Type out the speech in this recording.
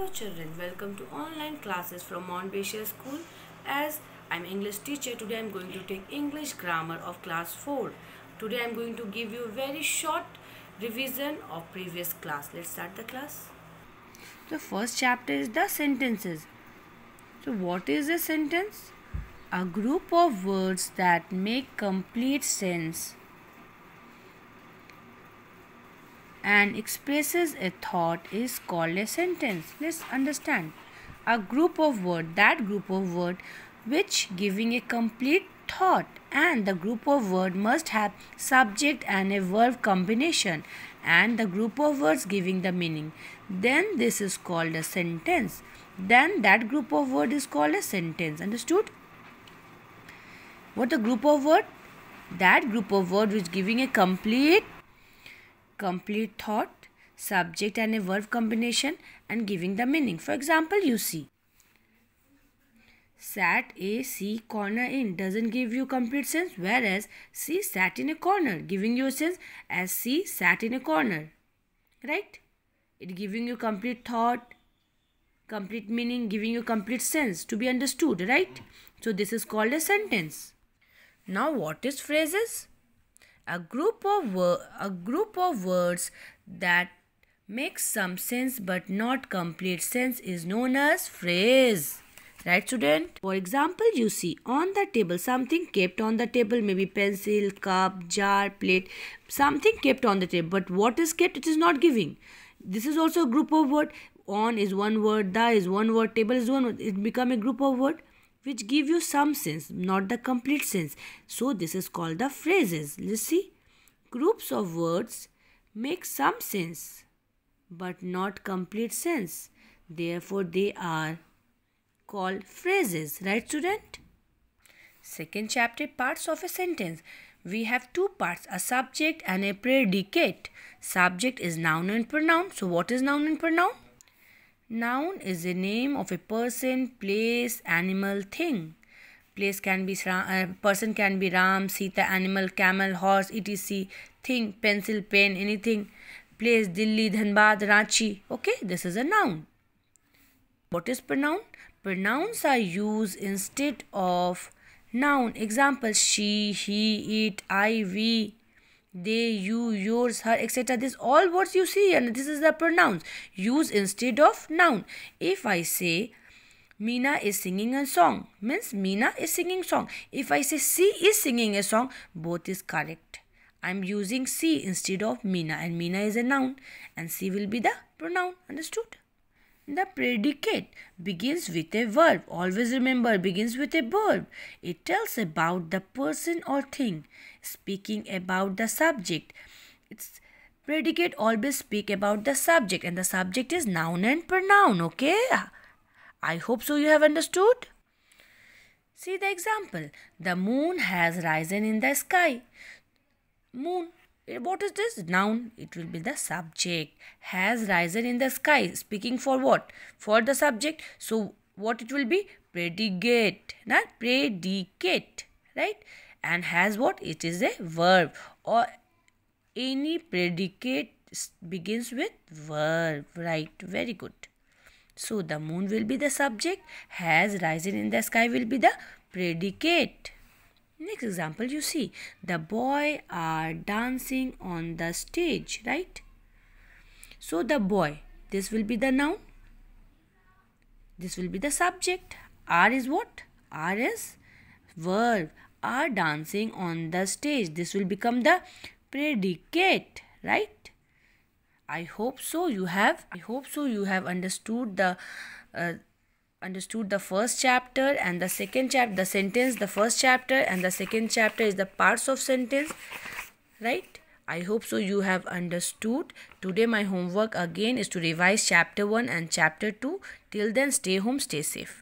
Hello children, welcome to online classes from Montbélier School. As I'm English teacher, today I'm going to take English grammar of class 4. Today I'm going to give you a very short revision of previous class. Let's start the class. The first chapter is the sentences. So what is a sentence? A group of words that make complete sense. and expresses a thought is called a sentence. Let's understand. A group of word, that group of word which giving a complete thought and the group of word must have subject and a verb combination and the group of words giving the meaning. Then this is called a sentence. Then that group of word is called a sentence. Understood? What a group of word? That group of word which giving a complete complete thought, subject and a verb combination and giving the meaning. For example, you see. Sat a C corner in doesn't give you complete sense whereas C sat in a corner giving you a sense as C sat in a corner. Right? It giving you complete thought, complete meaning, giving you complete sense to be understood, right? So this is called a sentence. Now what is phrases? a group of a group of words that makes some sense but not complete sense is known as phrase right student for example you see on the table something kept on the table maybe pencil cup jar plate something kept on the table but what is kept it is not giving this is also a group of word on is one word the is one word table is one word. it become a group of word which give you some sense, not the complete sense. So this is called the phrases. Let's see. Groups of words make some sense, but not complete sense. Therefore, they are called phrases. Right, student? Second chapter, parts of a sentence. We have two parts, a subject and a predicate. Subject is noun and pronoun. So, what is noun and pronoun? Noun is the name of a person, place, animal, thing. Place can be uh, person can be Ram, Sita, animal, camel, horse, etc. Thing, pencil, pen, anything. Place Delhi, Dhanbad, Ranchi. Okay, this is a noun. What is pronoun? Pronouns are used instead of noun. Example: she, he, it, I, we they you yours her etc this all words you see and this is the pronouns use instead of noun if i say Mina is singing a song means Mina is singing song if i say she is singing a song both is correct i'm using she instead of Mina and Mina is a noun and she will be the pronoun understood the predicate begins with a verb. Always remember, begins with a verb. It tells about the person or thing, speaking about the subject. It's predicate always speak about the subject and the subject is noun and pronoun, okay? I hope so you have understood. See the example. The moon has risen in the sky. Moon what is this? Noun. It will be the subject. Has risen in the sky. Speaking for what? For the subject. So what it will be? Predicate. Not predicate. Right? And has what? It is a verb. Or any predicate begins with verb. Right? Very good. So the moon will be the subject. Has risen in the sky will be the predicate. Next example you see the boy are dancing on the stage, right? So the boy, this will be the noun. This will be the subject. R is what? R is verb. Are dancing on the stage. This will become the predicate, right? I hope so you have I hope so you have understood the uh, understood the first chapter and the second chapter the sentence the first chapter and the second chapter is the parts of sentence right i hope so you have understood today my homework again is to revise chapter 1 and chapter 2 till then stay home stay safe